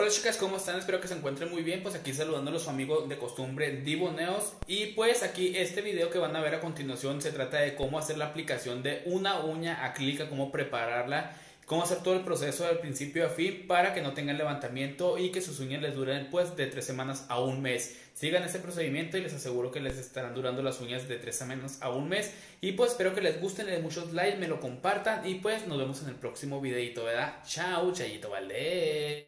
Hola chicas, ¿cómo están? Espero que se encuentren muy bien. Pues aquí saludándolos su amigo de costumbre Divoneos. Y pues aquí este video que van a ver a continuación se trata de cómo hacer la aplicación de una uña a clica, cómo prepararla, cómo hacer todo el proceso del principio a fin para que no tengan levantamiento y que sus uñas les duren pues de tres semanas a un mes. Sigan este procedimiento y les aseguro que les estarán durando las uñas de tres semanas a un mes. Y pues espero que les gusten, les den muchos likes, me lo compartan y pues nos vemos en el próximo videito, ¿verdad? Chao, Chayito vale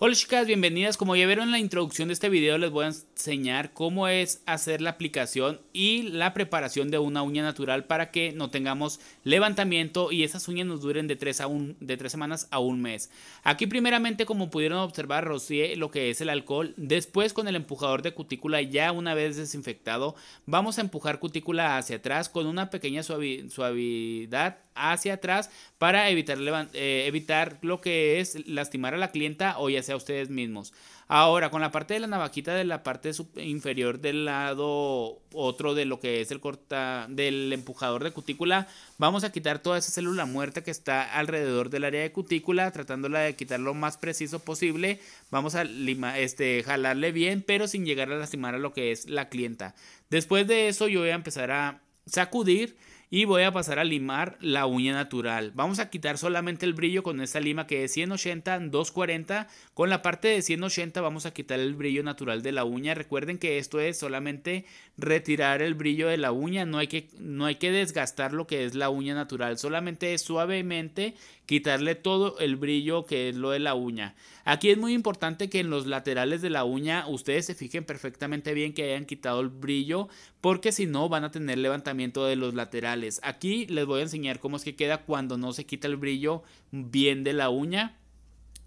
Hola chicas, bienvenidas. Como ya vieron en la introducción de este video, les voy a enseñar cómo es hacer la aplicación y la preparación de una uña natural para que no tengamos levantamiento y esas uñas nos duren de 3, a de semanas a un mes. Aquí primeramente, como pudieron observar, rocié lo que es el alcohol. Después con el empujador de cutícula, ya una vez desinfectado, vamos a empujar cutícula hacia atrás con una pequeña suavidad hacia atrás para evitar, eh, evitar lo que es lastimar a la clienta o ya sea ustedes mismos. Ahora, con la parte de la navajita de la parte inferior del lado otro de lo que es el corta del empujador de cutícula, vamos a quitar toda esa célula muerta que está alrededor del área de cutícula, tratándola de quitar lo más preciso posible. Vamos a este, jalarle bien, pero sin llegar a lastimar a lo que es la clienta. Después de eso, yo voy a empezar a sacudir y voy a pasar a limar la uña natural. Vamos a quitar solamente el brillo con esta lima que es 180, 240. Con la parte de 180 vamos a quitar el brillo natural de la uña. Recuerden que esto es solamente retirar el brillo de la uña. No hay que, no hay que desgastar lo que es la uña natural. Solamente suavemente quitarle todo el brillo que es lo de la uña. Aquí es muy importante que en los laterales de la uña ustedes se fijen perfectamente bien que hayan quitado el brillo porque si no van a tener levantamiento de los laterales Aquí les voy a enseñar cómo es que queda cuando no se quita el brillo bien de la uña.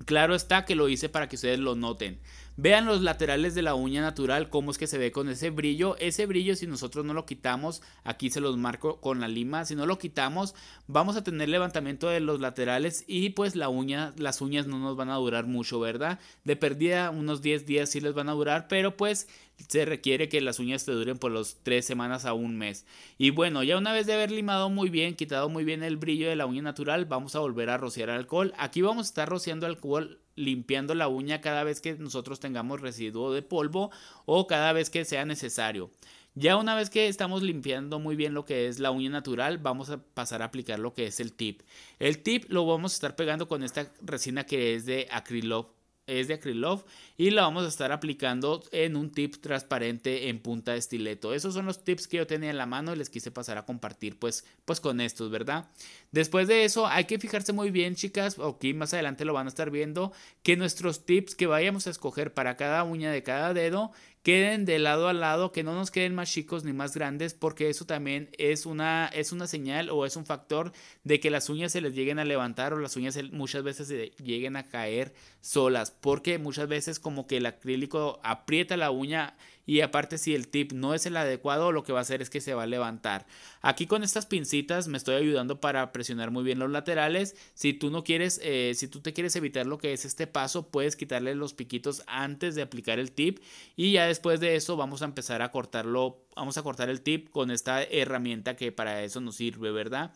Claro está que lo hice para que ustedes lo noten. Vean los laterales de la uña natural, cómo es que se ve con ese brillo. Ese brillo, si nosotros no lo quitamos, aquí se los marco con la lima, si no lo quitamos, vamos a tener levantamiento de los laterales y pues la uña, las uñas no nos van a durar mucho, ¿verdad? De perdida unos 10 días sí les van a durar, pero pues se requiere que las uñas te duren por los 3 semanas a un mes. Y bueno, ya una vez de haber limado muy bien, quitado muy bien el brillo de la uña natural, vamos a volver a rociar alcohol. Aquí vamos a estar rociando alcohol, limpiando la uña cada vez que nosotros tengamos tengamos residuo de polvo o cada vez que sea necesario. Ya una vez que estamos limpiando muy bien lo que es la uña natural, vamos a pasar a aplicar lo que es el tip. El tip lo vamos a estar pegando con esta resina que es de acrilov es de Acrylove y la vamos a estar aplicando en un tip transparente en punta de estileto. Esos son los tips que yo tenía en la mano y les quise pasar a compartir pues, pues con estos, ¿verdad? Después de eso hay que fijarse muy bien chicas, aquí más adelante lo van a estar viendo, que nuestros tips que vayamos a escoger para cada uña de cada dedo queden de lado a lado, que no nos queden más chicos ni más grandes, porque eso también es una, es una señal o es un factor de que las uñas se les lleguen a levantar o las uñas muchas veces se lleguen a caer solas, porque muchas veces como que el acrílico aprieta la uña y aparte si el tip no es el adecuado lo que va a hacer es que se va a levantar. Aquí con estas pincitas me estoy ayudando para presionar muy bien los laterales. Si tú no quieres, eh, si tú te quieres evitar lo que es este paso, puedes quitarle los piquitos antes de aplicar el tip y ya después de eso vamos a empezar a cortarlo, vamos a cortar el tip con esta herramienta que para eso nos sirve, ¿verdad?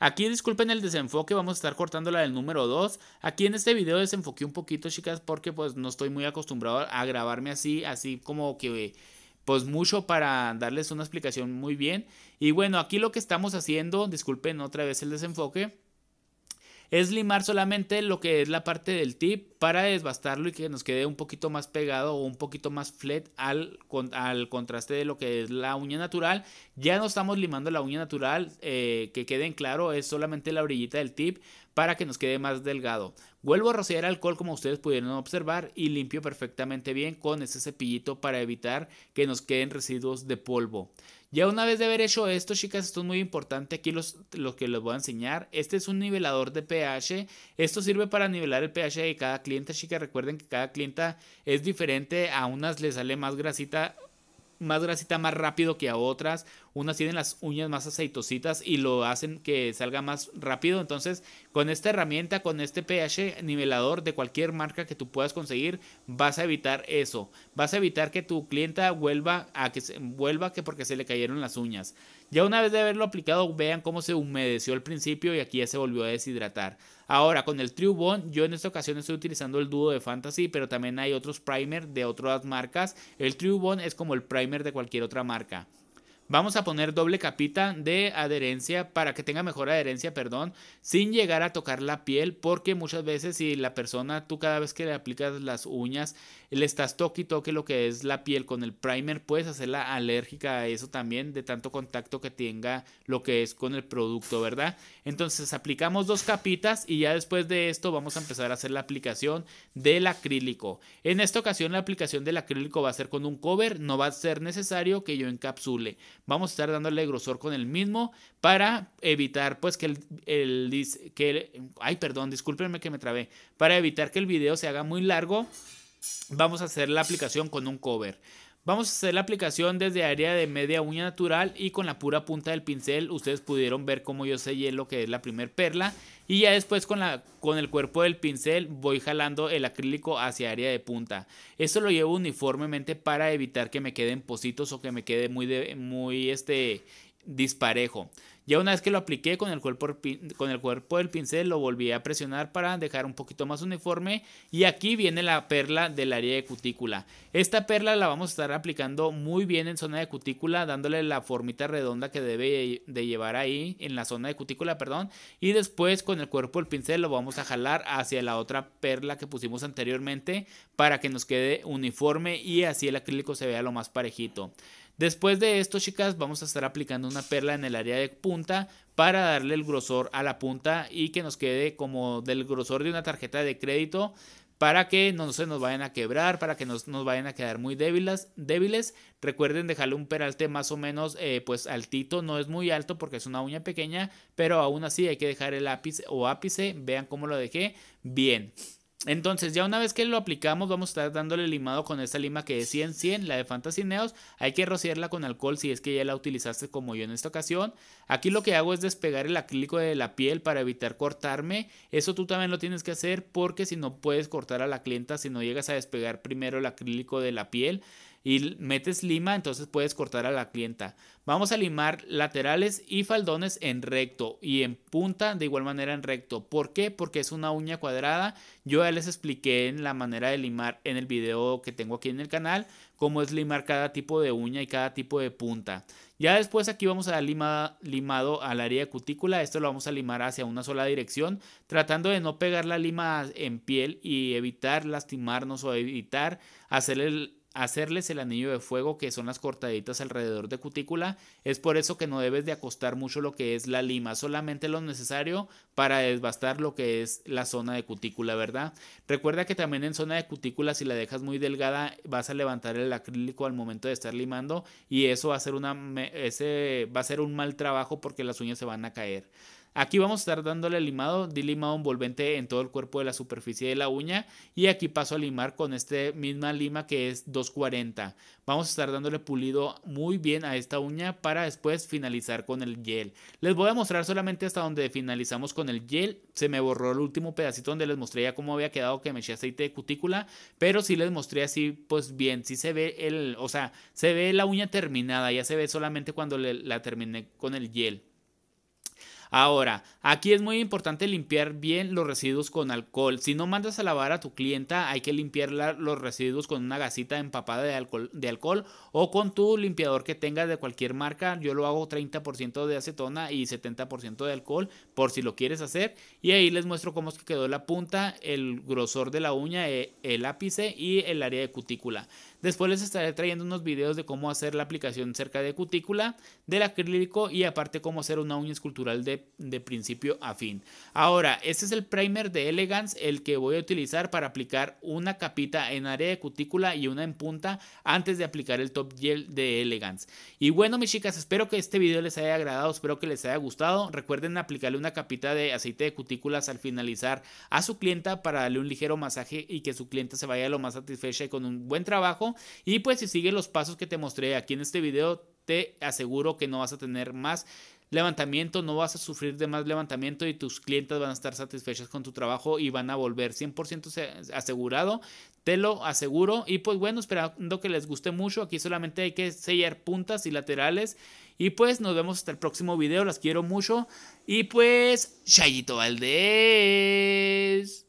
Aquí disculpen el desenfoque, vamos a estar cortando la del número 2. Aquí en este video desenfoqué un poquito, chicas, porque pues no estoy muy acostumbrado a grabarme así, así como que pues mucho para darles una explicación muy bien. Y bueno, aquí lo que estamos haciendo, disculpen otra vez el desenfoque es limar solamente lo que es la parte del tip para desbastarlo y que nos quede un poquito más pegado o un poquito más flat al, al contraste de lo que es la uña natural. Ya no estamos limando la uña natural, eh, que queden claro, es solamente la orillita del tip para que nos quede más delgado. Vuelvo a rociar alcohol como ustedes pudieron observar y limpio perfectamente bien con ese cepillito para evitar que nos queden residuos de polvo. Ya una vez de haber hecho esto, chicas, esto es muy importante. Aquí los, lo que les voy a enseñar. Este es un nivelador de pH. Esto sirve para nivelar el pH de cada cliente, chicas. Recuerden que cada cliente es diferente. A unas les sale más grasita más grasita más rápido que a otras. Unas tienen las uñas más aceitositas y lo hacen que salga más rápido. Entonces, con esta herramienta, con este pH nivelador de cualquier marca que tú puedas conseguir, vas a evitar eso. Vas a evitar que tu clienta vuelva a que se, vuelva que porque se le cayeron las uñas. Ya una vez de haberlo aplicado, vean cómo se humedeció al principio y aquí ya se volvió a deshidratar. Ahora, con el True yo en esta ocasión estoy utilizando el Dudo de Fantasy, pero también hay otros primer de otras marcas. El True es como el primer de cualquier otra marca. Vamos a poner doble capita de adherencia para que tenga mejor adherencia, perdón, sin llegar a tocar la piel, porque muchas veces si la persona, tú cada vez que le aplicas las uñas, le estás toque y toque lo que es la piel con el primer, puedes hacerla alérgica a eso también, de tanto contacto que tenga lo que es con el producto, ¿verdad? Entonces aplicamos dos capitas y ya después de esto vamos a empezar a hacer la aplicación del acrílico. En esta ocasión la aplicación del acrílico va a ser con un cover, no va a ser necesario que yo encapsule vamos a estar dándole grosor con el mismo para evitar pues que el, que ay perdón, discúlpenme que me trabé, para evitar que el video se haga muy largo, vamos a hacer la aplicación con un cover. Vamos a hacer la aplicación desde área de media uña natural y con la pura punta del pincel ustedes pudieron ver cómo yo sellé lo que es la primer perla y ya después con, la, con el cuerpo del pincel voy jalando el acrílico hacia área de punta. Esto lo llevo uniformemente para evitar que me queden pocitos o que me quede muy, muy este, disparejo. Ya una vez que lo apliqué con el, cuerpo, con el cuerpo del pincel lo volví a presionar para dejar un poquito más uniforme y aquí viene la perla del área de cutícula. Esta perla la vamos a estar aplicando muy bien en zona de cutícula dándole la formita redonda que debe de llevar ahí en la zona de cutícula, perdón, y después con el cuerpo del pincel lo vamos a jalar hacia la otra perla que pusimos anteriormente para que nos quede uniforme y así el acrílico se vea lo más parejito. Después de esto, chicas, vamos a estar aplicando una perla en el área de punta para darle el grosor a la punta y que nos quede como del grosor de una tarjeta de crédito para que no se nos vayan a quebrar, para que no nos vayan a quedar muy débiles. débiles. Recuerden dejarle un peralte más o menos eh, pues altito, no es muy alto porque es una uña pequeña, pero aún así hay que dejar el ápice o ápice, vean cómo lo dejé, bien. Entonces, ya una vez que lo aplicamos, vamos a estar dándole limado con esta lima que es 100-100, la de Fantasineos. Hay que rociarla con alcohol si es que ya la utilizaste como yo en esta ocasión. Aquí lo que hago es despegar el acrílico de la piel para evitar cortarme. Eso tú también lo tienes que hacer porque si no puedes cortar a la clienta si no llegas a despegar primero el acrílico de la piel y metes lima, entonces puedes cortar a la clienta. Vamos a limar laterales y faldones en recto y en punta de igual manera en recto. ¿Por qué? Porque es una uña cuadrada. Yo ya les expliqué en la manera de limar en el video que tengo aquí en el canal cómo es limar cada tipo de uña y cada tipo de punta. Ya después aquí vamos a dar limado al área de cutícula. Esto lo vamos a limar hacia una sola dirección, tratando de no pegar la lima en piel y evitar lastimarnos o evitar hacer el, hacerles el anillo de fuego, que son las cortaditas alrededor de cutícula. Es por eso que no debes de acostar mucho lo que es la lima, solamente lo necesario para desbastar lo que es la zona de cutícula, ¿verdad? Recuerda que también en zona de cutícula, si la dejas muy delgada, vas a levantar el acrílico al momento de estar limando y eso va a ser, una, ese, va a ser un mal trabajo porque las uñas se van a caer. Aquí vamos a estar dándole limado, di limado envolvente en todo el cuerpo de la superficie de la uña y aquí paso a limar con esta misma lima que es 240. Vamos a estar dándole pulido muy bien a esta uña para después finalizar con el gel. Les voy a mostrar solamente hasta donde finalizamos con el gel. Se me borró el último pedacito donde les mostré ya cómo había quedado que me eché aceite de cutícula, pero sí les mostré así pues bien, sí se ve el, o sea, se ve la uña terminada, ya se ve solamente cuando la terminé con el gel. Ahora, aquí es muy importante limpiar bien los residuos con alcohol. Si no mandas a lavar a tu clienta, hay que limpiar los residuos con una gasita empapada de alcohol, de alcohol o con tu limpiador que tengas de cualquier marca. Yo lo hago 30% de acetona y 70% de alcohol por si lo quieres hacer. Y ahí les muestro cómo es que quedó la punta, el grosor de la uña, e, el ápice y el área de cutícula. Después les estaré trayendo unos videos de cómo hacer la aplicación cerca de cutícula del acrílico y aparte cómo hacer una uña escultural de, de principio a fin. Ahora, este es el primer de Elegance, el que voy a utilizar para aplicar una capita en área de cutícula y una en punta antes de aplicar el top gel de Elegance. Y bueno, mis chicas, espero que este video les haya agradado, espero que les haya gustado. Recuerden aplicarle una capita de aceite de cutículas al finalizar a su clienta para darle un ligero masaje y que su clienta se vaya lo más satisfecha y con un buen trabajo y pues si sigues los pasos que te mostré aquí en este video, te aseguro que no vas a tener más levantamiento, no vas a sufrir de más levantamiento y tus clientes van a estar satisfechos con tu trabajo y van a volver 100% asegurado, te lo aseguro. Y pues bueno, esperando que les guste mucho, aquí solamente hay que sellar puntas y laterales. Y pues nos vemos hasta el próximo video, las quiero mucho. Y pues, Chayito Valdés.